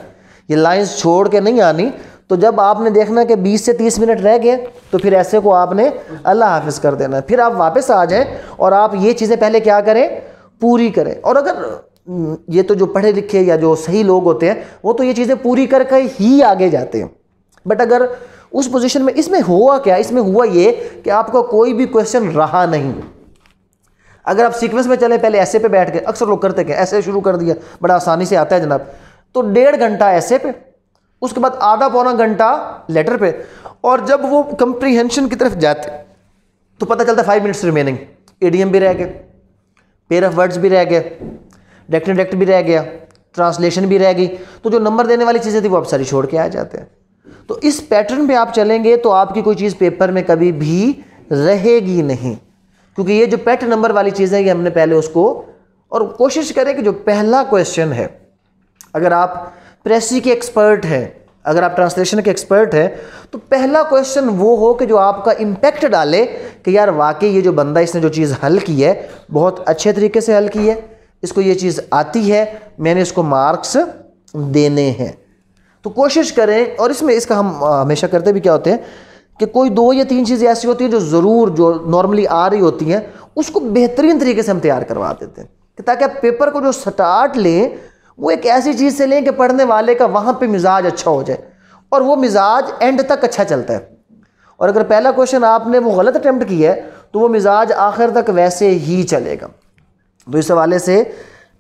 ये लाइन्स छोड़ के नहीं आनी तो जब आपने देखना कि 20 से 30 मिनट रह गए तो फिर ऐसे को आपने अल्लाह हाफिज़ कर देना फिर आप वापस आ जाएं और आप ये चीज़ें पहले क्या करें पूरी करें और अगर हम्म, ये तो जो पढ़े लिखे या जो सही लोग होते हैं वो तो ये चीज़ें पूरी कर कर ही आगे जाते हैं बट अगर उस पोजिशन में इसमें हुआ क्या इसमें हुआ ये कि आपका कोई भी क्वेश्चन रहा नहीं अगर आप सीक्वेंस में चले पहले ऐसे पे बैठ के अक्सर लोग करते क्या ऐसे शुरू कर दिया बड़ा आसानी से आता है जनाब तो डेढ़ घंटा ऐसे पे उसके बाद आधा पौना घंटा लेटर पे और जब वो कंप्रीहेंशन की तरफ जाते तो पता चलता फाइव मिनट्स रिमेनिंग एडीएम भी रह गए पेयर ऑफ वर्ड्स भी रह गए डायरेक्ट डायरेक्ट भी रह गया ट्रांसलेशन भी रह गई तो जो नंबर देने वाली चीज़ें थी वो आप सारी छोड़ के आ जाते हैं तो इस पैटर्न पे आप चलेंगे तो आपकी कोई चीज़ पेपर में कभी भी रहेगी नहीं क्योंकि ये जो पैट नंबर वाली चीज़ें ये हमने पहले उसको और कोशिश करें कि जो पहला क्वेश्चन है अगर आप प्रेसी के एक्सपर्ट है अगर आप ट्रांसलेशन के एक्सपर्ट हैं तो पहला क्वेश्चन वो हो कि जो आपका इम्पैक्ट डाले कि यार वाकई ये जो बंदा इसने जो चीज़ हल की है बहुत अच्छे तरीके से हल की है इसको ये चीज़ आती है मैंने इसको मार्क्स देने हैं तो कोशिश करें और इसमें इसका हम हमेशा करते भी क्या होते हैं कि कोई दो या तीन चीज़ें ऐसी होती हैं जो ज़रूर जो नॉर्मली आ रही होती हैं उसको बेहतरीन तरीके से हम तैयार करवा देते हैं ताकि आप पेपर को जो स्टार्ट लें वो एक ऐसी चीज़ से लें कि पढ़ने वाले का वहाँ पे मिजाज अच्छा हो जाए और वो मिजाज एंड तक अच्छा चलता है और अगर पहला क्वेश्चन आपने वो गलत अटैम्प्ट किया है तो वो मिजाज आखिर तक वैसे ही चलेगा तो इस हवाले से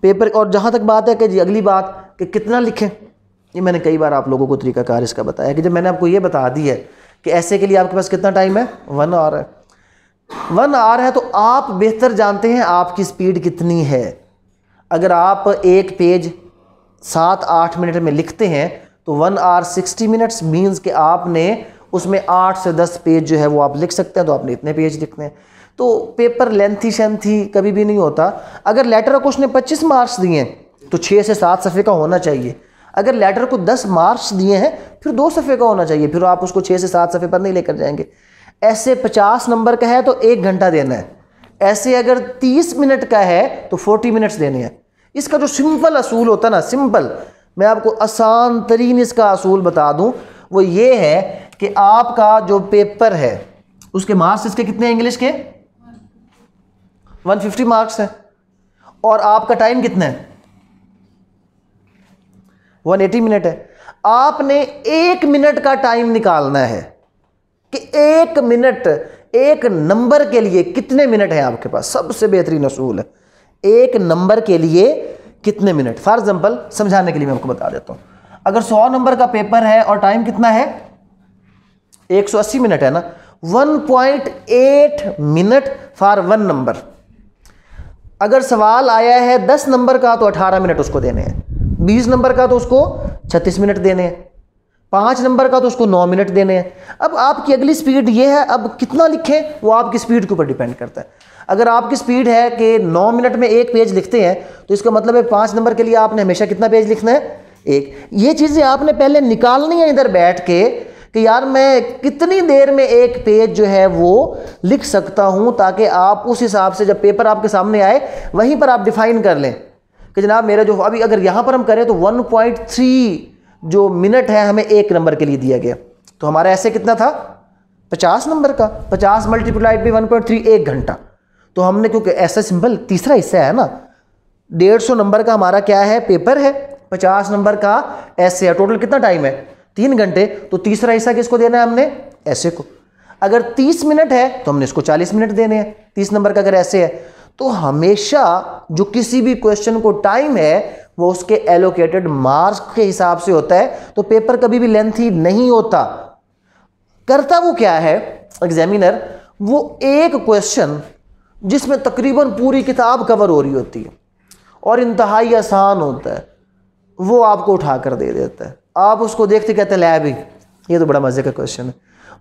पेपर और जहाँ तक बात है कि जी अगली बात कि कितना लिखें ये मैंने कई बार आप लोगों को तरीकाकार इसका बताया कि जब मैंने आपको ये बता दी है कि ऐसे के लिए आपके पास कितना टाइम है वन आवर है वन आवर है तो आप बेहतर जानते हैं आपकी स्पीड कितनी है अगर आप एक पेज सात आठ मिनट में लिखते हैं तो one or sixty minutes means कि आपने उसमें आठ से दस पेज जो है वो आप लिख सकते हैं तो आपने इतने पेज लिखने हैं तो पेपर लेंथी शेंथी कभी भी नहीं होता अगर लेटर को उसने पच्चीस मार्क्स दिए हैं तो छः से सात सफ़े का होना चाहिए अगर लेटर को दस मार्क्स दिए हैं फिर दो सफ़े का होना चाहिए फिर आप उसको छः से सात सफ़े पर नहीं लेकर जाएंगे ऐसे पचास नंबर का है तो एक घंटा देना है ऐसे अगर तीस मिनट का है तो फोर्टी मिनट्स देने हैं इसका जो सिंपल असूल होता है ना सिंपल मैं आपको आसान तरीन इसका असूल बता दूं वो ये है कि आपका जो पेपर है उसके मार्क्स इसके कितने इंग्लिश के 150 मार्क्स है और आपका टाइम कितना है 180 मिनट है आपने एक मिनट का टाइम निकालना है कि एक मिनट एक नंबर के लिए कितने मिनट हैं आपके पास सबसे बेहतरीन असूल है एक नंबर के लिए कितने मिनट फॉर एग्जाम्पल समझाने के लिए मैं आपको बता देता हूं अगर सौ नंबर का पेपर है और टाइम कितना है 180 मिनट है ना 1.8 मिनट फॉर वन नंबर अगर सवाल आया है 10 नंबर का तो 18 मिनट उसको देने हैं 20 नंबर का तो उसको 36 मिनट देने हैं पांच नंबर का तो उसको नौ मिनट देने हैं अब आपकी अगली स्पीड ये है अब कितना लिखें वो आपकी स्पीड के ऊपर डिपेंड करता है अगर आपकी स्पीड है कि नौ मिनट में एक पेज लिखते हैं तो इसका मतलब है पाँच नंबर के लिए आपने हमेशा कितना पेज लिखना है एक ये चीज़ें आपने पहले निकालनी है इधर बैठ के कि यार मैं कितनी देर में एक पेज जो है वो लिख सकता हूँ ताकि आप उस हिसाब से जब पेपर आपके सामने आए वहीं पर आप डिफाइन कर लें कि जनाब मेरा जो अभी अगर यहाँ पर हम करें तो 1.3 जो मिनट है हमें एक नंबर के लिए दिया गया तो हमारा ऐसे कितना था 50 नंबर का 50 मल्टीप्लाइड भी 1.3 एक घंटा तो हमने क्योंकि ऐसा सिंपल तीसरा हिस्सा है ना डेढ़ सौ नंबर का हमारा क्या है पेपर है पचास नंबर का ऐसे है टोटल कितना टाइम है तीन घंटे तो तीसरा हिस्सा किसको देना है हमने ऐसे को अगर तीस मिनट है तो हमने इसको चालीस मिनट देने हैं तीस नंबर का अगर ऐसे है तो हमेशा जो किसी भी क्वेश्चन को टाइम है वो उसके एलोकेटेड मार्क्स के हिसाब से होता है तो पेपर कभी भी लेंथी नहीं होता करता वो क्या है एग्जामिनर वो एक क्वेश्चन जिसमें तकरीबन पूरी किताब कवर हो रही होती है और इंतहाई आसान होता है वो आपको उठा कर दे देता है आप उसको देखते कहते हैं लैब ही ये तो बड़ा मज़े का क्वेश्चन है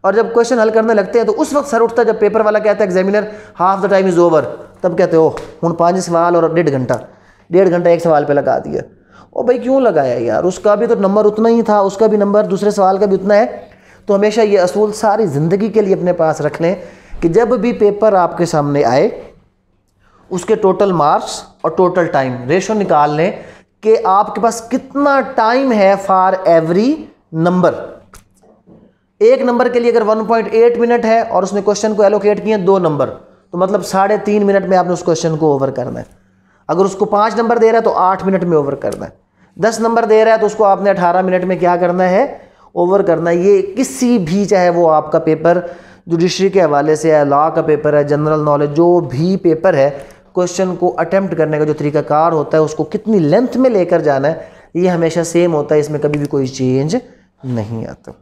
और जब क्वेश्चन हल करने लगते हैं तो उस वक्त सर उठता है जब पेपर वाला कहता है examiner half the time is over तब कहते हो हूँ पाँच सवाल और डेढ़ घंटा डेढ़ घंटा एक सवाल पर लगा दिया और भाई क्यों लगाया यार उसका भी तो नंबर उतना ही था उसका भी नंबर दूसरे सवाल का भी उतना है तो हमेशा ये असूल सारी ज़िंदगी के लिए अपने पास रख लें कि जब भी पेपर आपके सामने आए उसके टोटल मार्क्स और टोटल टाइम रेशो निकाल लें कि आपके पास कितना टाइम है फॉर एवरी नंबर एक नंबर के लिए अगर 1.8 मिनट है और उसने क्वेश्चन को एलोकेट किए दो नंबर तो मतलब साढ़े तीन मिनट में आपने उस क्वेश्चन को ओवर करना है अगर उसको पाँच नंबर दे रहा है तो आठ मिनट में ओवर करना है दस नंबर दे रहा है तो उसको आपने अठारह मिनट में क्या करना है ओवर करना है ये किसी भी चाहे वो आपका पेपर जुडिशरी के हवाले से है लॉ का पेपर है जनरल नॉलेज जो भी पेपर है क्वेश्चन को अटैम्प्ट करने का जो तरीकाकार होता है उसको कितनी लेंथ में लेकर जाना है ये हमेशा सेम होता है इसमें कभी भी कोई चेंज नहीं आता